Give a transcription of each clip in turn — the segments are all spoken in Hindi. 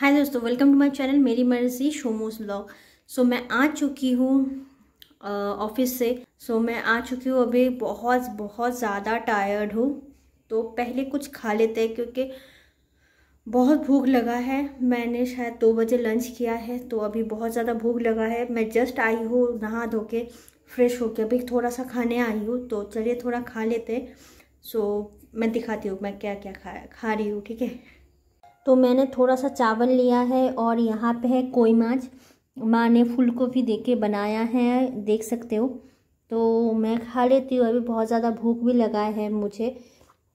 हाय दोस्तों वेलकम टू माय चैनल मेरी मर्जी शोमोस ब्लॉग सो मैं आ चुकी हूँ ऑफिस से सो so, मैं आ चुकी हूँ अभी बहुत बहुत ज़्यादा टायर्ड हूँ तो पहले कुछ खा लेते हैं क्योंकि बहुत भूख लगा है मैंने शायद दो बजे लंच किया है तो अभी बहुत ज़्यादा भूख लगा है मैं जस्ट आई हूँ नहा धो के फ्रेश होके अभी थोड़ा सा खाने आई हूँ तो चलिए थोड़ा खा लेते सो so, मैं दिखाती हूँ मैं क्या क्या खा खा रही हूँ ठीक है तो मैंने थोड़ा सा चावल लिया है और यहाँ पे है कोई माँच माँ ने फूल गोभी दे के बनाया है देख सकते हो तो मैं खा लेती हूँ अभी बहुत ज़्यादा भूख भी लगा है मुझे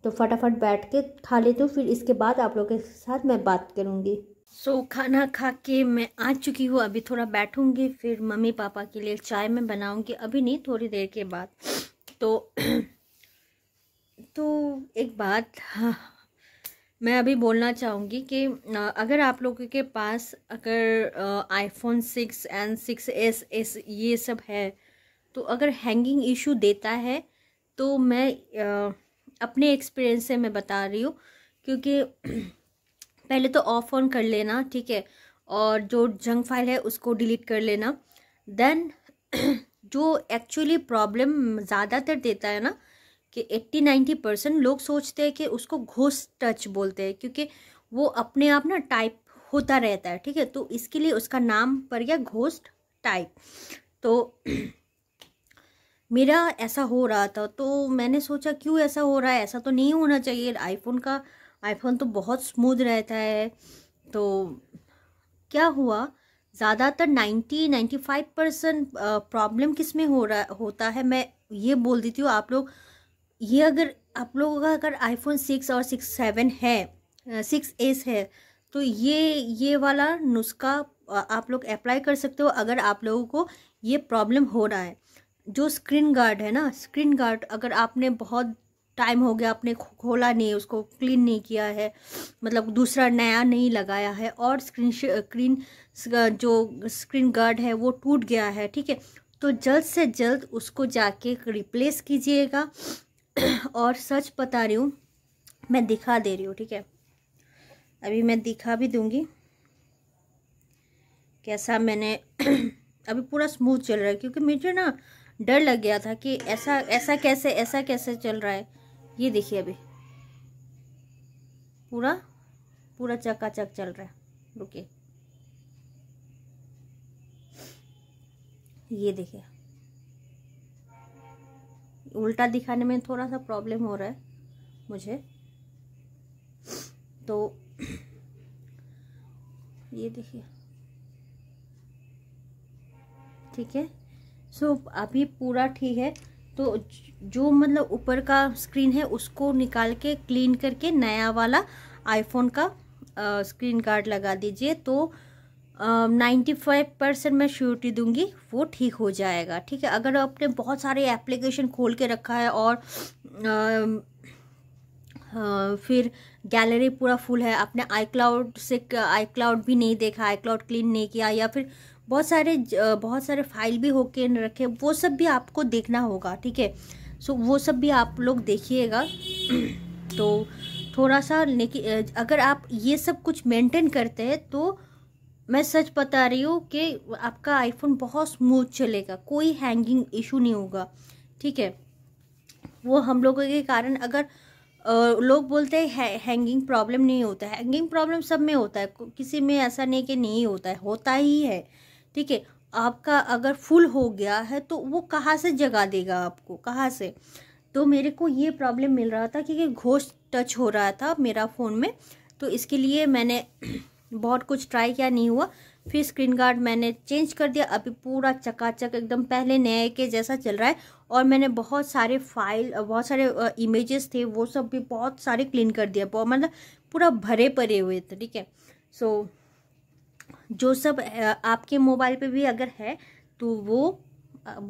तो फटाफट बैठ के खा लेती हूँ फिर इसके बाद आप लोगों के साथ मैं बात करूँगी सो so, खाना खा के मैं आ चुकी हूँ अभी थोड़ा बैठूँगी फिर मम्मी पापा के लिए चाय मैं बनाऊँगी अभी नहीं थोड़ी देर के बाद तो तो एक बात हाँ मैं अभी बोलना चाहूँगी कि अगर आप लोगों के पास अगर iPhone six and six s s ये सब है तो अगर हैंगिंग इशू देता है तो मैं आ, अपने एक्सपीरियंस से मैं बता रही हूँ क्योंकि पहले तो ऑफ ऑन कर लेना ठीक है और जो जंक फाइल है उसको डिलीट कर लेना देन जो एक्चुअली प्रॉब्लम ज़्यादातर देता है ना कि 80-90 परसेंट लोग सोचते हैं कि उसको घोस्ट टच बोलते हैं क्योंकि वो अपने आप ना टाइप होता रहता है ठीक है तो इसके लिए उसका नाम पड़ गया घोस्ट टाइप तो मेरा ऐसा हो रहा था तो मैंने सोचा क्यों ऐसा हो रहा है ऐसा तो नहीं होना चाहिए आईफोन का आईफोन तो बहुत स्मूथ रहता है तो क्या हुआ ज़्यादातर ninety ninety five percent problem किस में हो रहा होता है मैं ये बोल देती हूँ आप लोग ये अगर आप लोगों का अगर आईफोन सिक्स और सिक्स सेवन है सिक्स एस है तो ये ये वाला नुस्खा आप लोग अप्लाई कर सकते हो अगर आप लोगों को ये प्रॉब्लम हो रहा है जो स्क्रीन गार्ड है ना स्क्रीन गार्ड अगर आपने बहुत टाइम हो गया आपने खोला नहीं उसको क्लीन नहीं किया है मतलब दूसरा नया नहीं लगाया है और स्क्रीन स्क्रीन जो स्क्रीन गार्ड है वो टूट गया है ठीक है तो जल्द से जल्द उसको जाके रिप्लेस कीजिएगा और सच बता रही हूँ मैं दिखा दे रही हूँ ठीक है अभी मैं दिखा भी दूंगी कैसा मैंने अभी पूरा स्मूथ चल रहा है क्योंकि मुझे ना डर लग गया था कि ऐसा ऐसा कैसे ऐसा कैसे चल रहा है ये देखिए अभी पूरा पूरा चकाचक चल रहा है रुके ये देखिए उल्टा दिखाने में थोड़ा सा प्रॉब्लम हो रहा है मुझे तो ये देखिए ठीक है सो अभी पूरा ठीक है तो जो मतलब ऊपर का स्क्रीन है उसको निकाल के क्लीन करके नया वाला आईफोन का आ, स्क्रीन गार्ड लगा दीजिए तो नाइन्टी फाइव परसेंट मैं श्योरिटी दूंगी वो ठीक हो जाएगा ठीक है अगर आपने बहुत सारे एप्लीकेशन खोल के रखा है और uh, Uh, फिर गैलरी पूरा फुल है आपने आई क्लाउड से आई क्लाउड भी नहीं देखा आई क्लाउड क्लीन नहीं किया या फिर बहुत सारे बहुत सारे फाइल भी होके रखे वो सब भी आपको देखना होगा ठीक है सो वो सब भी आप लोग देखिएगा तो थोड़ा सा लेकिन अगर आप ये सब कुछ मेंटेन करते हैं तो मैं सच बता रही हूँ कि आपका आईफोन बहुत स्मूथ चलेगा कोई हैंगिंग इशू नहीं होगा ठीक है वो हम लोगों के कारण अगर लोग बोलते हैं है, हैंगिंग प्रॉब्लम नहीं होता है हैंगिंग प्रॉब्लम सब में होता है किसी में ऐसा नहीं कि नहीं होता है होता ही है ठीक है आपका अगर फुल हो गया है तो वो कहाँ से जगा देगा आपको कहाँ से तो मेरे को ये प्रॉब्लम मिल रहा था क्योंकि घोष टच हो रहा था मेरा फ़ोन में तो इसके लिए मैंने बहुत कुछ ट्राई किया नहीं हुआ फिर स्क्रीन गार्ड मैंने चेंज कर दिया अभी पूरा चकाचक एकदम पहले नए के जैसा चल रहा है और मैंने बहुत सारे फाइल बहुत सारे इमेजेस थे वो सब भी बहुत सारे क्लीन कर दिया मतलब पूरा भरे परे हुए थे ठीक है सो जो सब आपके मोबाइल पे भी अगर है तो वो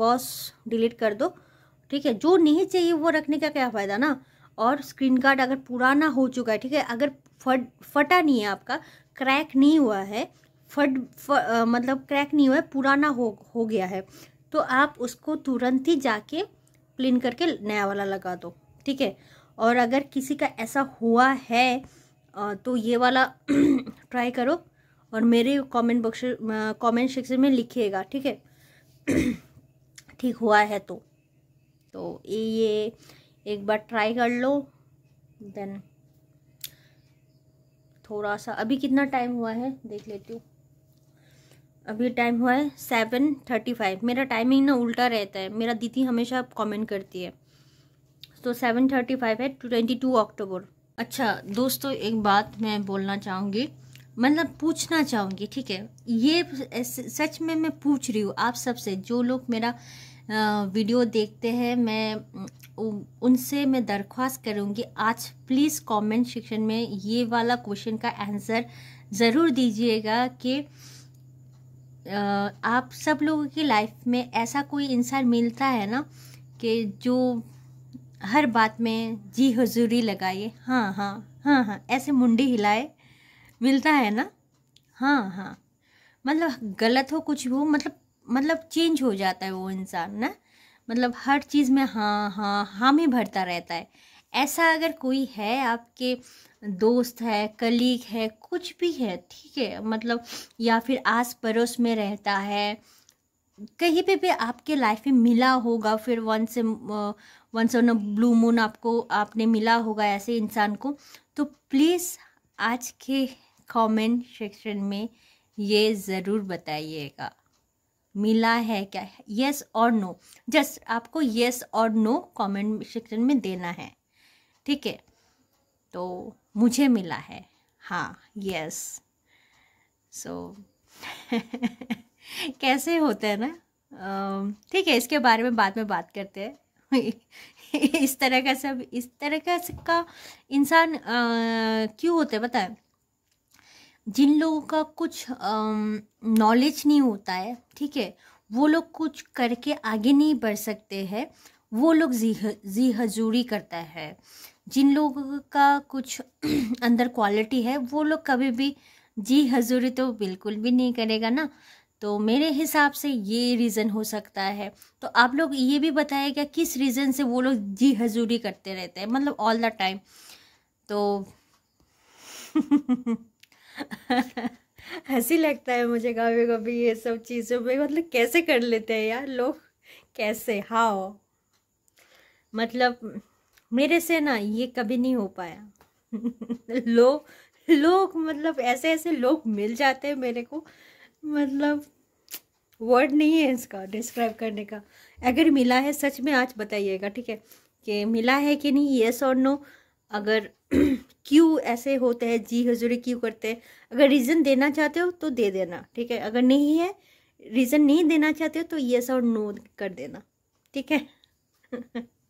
बॉस डिलीट कर दो ठीक है जो नहीं चाहिए वो रखने का क्या फ़ायदा ना और स्क्रीन गार्ड अगर पुराना हो चुका है ठीक है अगर फट फटा नहीं है आपका क्रैक नहीं हुआ है फट फ, आ, मतलब क्रैक नहीं हुआ है पुराना हो हो गया है तो आप उसको तुरंत ही जाके क्लीन करके नया वाला लगा दो ठीक है और अगर किसी का ऐसा हुआ है तो ये वाला ट्राई करो और मेरे कमेंट बॉक्स कमेंट सेक्शन में लिखिएगा ठीक है ठीक हुआ है तो तो ये एक बार ट्राई कर लो देन थोड़ा सा अभी कितना टाइम हुआ है देख लेती हूँ अभी टाइम हुआ है सेवन थर्टी फाइव मेरा टाइमिंग ना उल्टा रहता है मेरा दीदी हमेशा कमेंट करती है तो सेवन थर्टी फाइव है ट्वेंटी टू अक्टूबर अच्छा दोस्तों एक बात मैं बोलना चाहूँगी मतलब पूछना चाहूँगी ठीक है ये सच में मैं पूछ रही हूँ आप सबसे जो लोग मेरा वीडियो देखते हैं मैं उनसे मैं दरख्वास्त करूँगी आज प्लीज़ कमेंट सेक्शन में ये वाला क्वेश्चन का आंसर ज़रूर दीजिएगा कि आप सब लोगों की लाइफ में ऐसा कोई इंसान मिलता है ना कि जो हर बात में जी हजूरी लगाए हाँ हाँ हाँ हाँ ऐसे मुंडी हिलाए मिलता है ना हाँ हाँ मतलब गलत हो कुछ हो मतलब मतलब चेंज हो जाता है वो इंसान ना मतलब हर चीज़ में हाँ हाँ हाँ में भरता रहता है ऐसा अगर कोई है आपके दोस्त है कलीग है कुछ भी है ठीक है मतलब या फिर आस पड़ोस में रहता है कहीं पे भी आपके लाइफ में मिला होगा फिर वन से वन अ ब्लू मून आपको आपने मिला होगा ऐसे इंसान को तो प्लीज़ आज के कमेंट सेक्शन में ये ज़रूर बताइएगा मिला है क्या यस और नो जस्ट आपको यस और नो कमेंट सेक्शन में देना है ठीक है तो मुझे मिला है हाँ यस सो so, कैसे होते हैं ना ठीक है इसके बारे में बाद में बात करते हैं इस तरह का सब इस तरह का इंसान क्यों होता है बताएं जिन लोगों का कुछ नॉलेज नहीं होता है ठीक है वो लोग कुछ करके आगे नहीं बढ़ सकते हैं वो लोग जी जी हजूरी करता है जिन लोगों का कुछ अंदर क्वालिटी है वो लोग कभी भी जी हजूरी तो बिल्कुल भी नहीं करेगा ना तो मेरे हिसाब से ये रीज़न हो सकता है तो आप लोग ये भी बताएगा किस रीज़न से वो लोग जी हजूरी करते रहते हैं मतलब ऑल द टाइम तो हंसी लगता है मुझे कभी कभी ये सब चीज़ों पे मतलब कैसे कर लेते हैं यार लोग कैसे हाओ मतलब मेरे से ना ये कभी नहीं हो पाया लोग लोग मतलब ऐसे ऐसे लोग मिल जाते हैं मेरे को मतलब वर्ड नहीं है इसका डिस्क्राइब करने का अगर मिला है सच में आज बताइएगा ठीक है कि मिला है कि नहीं येस और नो अगर क्यों ऐसे होते हैं जी हजूरी क्यों करते हैं अगर रीज़न देना चाहते हो तो दे देना ठीक है अगर नहीं है रीज़न नहीं देना चाहते हो तो यस और नो कर देना ठीक है